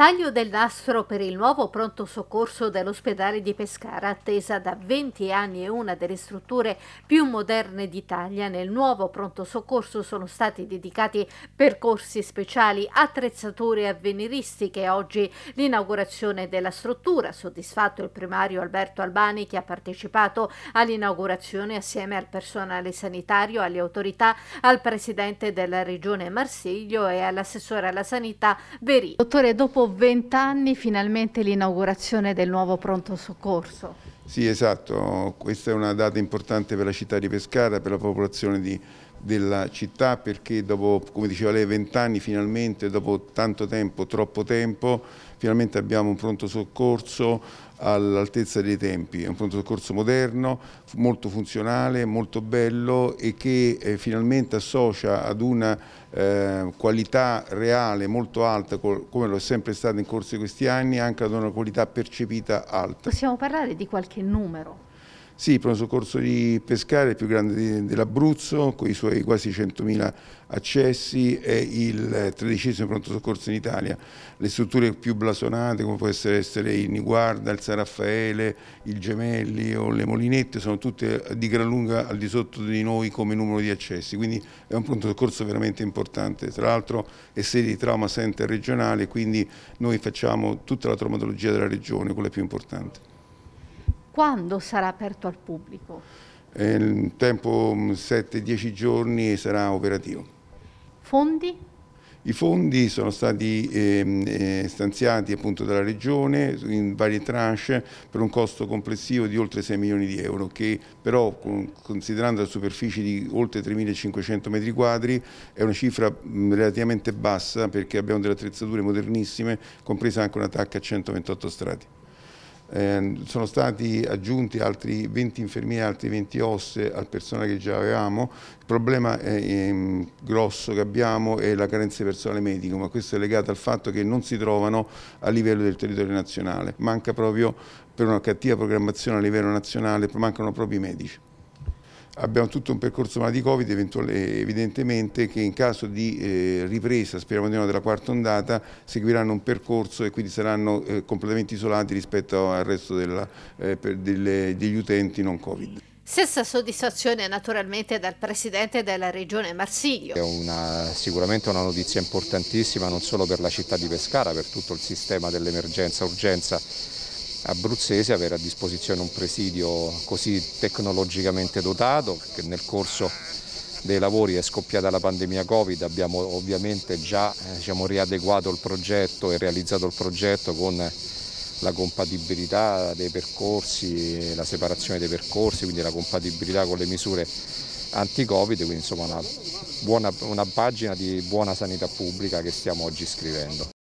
Taglio del nastro per il nuovo pronto soccorso dell'ospedale di Pescara, attesa da 20 anni e una delle strutture più moderne d'Italia. Nel nuovo pronto soccorso sono stati dedicati percorsi speciali, attrezzature avveniristiche. Oggi l'inaugurazione della struttura, soddisfatto il primario Alberto Albani che ha partecipato all'inaugurazione assieme al personale sanitario, alle autorità, al presidente della regione Marsiglio e all'assessore alla sanità Veri. Dottore, dopo dopo vent'anni finalmente l'inaugurazione del nuovo pronto soccorso. Sì, esatto. Questa è una data importante per la città di Pescara, per la popolazione di della città perché dopo, come diceva lei, vent'anni finalmente, dopo tanto tempo, troppo tempo, finalmente abbiamo un pronto soccorso all'altezza dei tempi, è un pronto soccorso moderno, molto funzionale, molto bello e che eh, finalmente associa ad una eh, qualità reale molto alta, come lo è sempre stato in corso di questi anni, anche ad una qualità percepita alta. Possiamo parlare di qualche numero? Sì, il pronto soccorso di Pescara è il più grande dell'Abruzzo, con i suoi quasi 100.000 accessi, è il tredicesimo pronto soccorso in Italia. Le strutture più blasonate, come può essere, essere il Niguarda, il San Raffaele, il Gemelli o le Molinette, sono tutte di gran lunga al di sotto di noi come numero di accessi, quindi è un pronto soccorso veramente importante. Tra l'altro è sede di trauma center regionale, quindi noi facciamo tutta la traumatologia della regione, quella più importante. Quando sarà aperto al pubblico? In tempo 7-10 mm, giorni sarà operativo. Fondi? I fondi sono stati ehm, eh, stanziati appunto dalla Regione in varie tranche per un costo complessivo di oltre 6 milioni di euro che però considerando la superficie di oltre 3.500 metri quadri è una cifra mm, relativamente bassa perché abbiamo delle attrezzature modernissime compresa anche una tacca a 128 strati. Ehm, sono stati aggiunti altri 20 infermieri, altri 20 osse al personale che già avevamo. Il problema è, è, ehm, grosso che abbiamo è la carenza di personale medico, ma questo è legato al fatto che non si trovano a livello del territorio nazionale. Manca proprio per una cattiva programmazione a livello nazionale, mancano proprio i medici abbiamo tutto un percorso malati Covid eh, evidentemente che in caso di eh, ripresa, speriamo di no, della quarta ondata seguiranno un percorso e quindi saranno eh, completamente isolati rispetto al resto della, eh, delle, degli utenti non Covid. Stessa soddisfazione naturalmente dal Presidente della Regione Marsiglio. È una, sicuramente una notizia importantissima non solo per la città di Pescara, per tutto il sistema dell'emergenza-urgenza abruzzese avere a disposizione un presidio così tecnologicamente dotato, perché nel corso dei lavori è scoppiata la pandemia Covid, abbiamo ovviamente già eh, diciamo, riadeguato il progetto e realizzato il progetto con la compatibilità dei percorsi, la separazione dei percorsi, quindi la compatibilità con le misure anti-Covid, quindi insomma una, buona, una pagina di buona sanità pubblica che stiamo oggi scrivendo.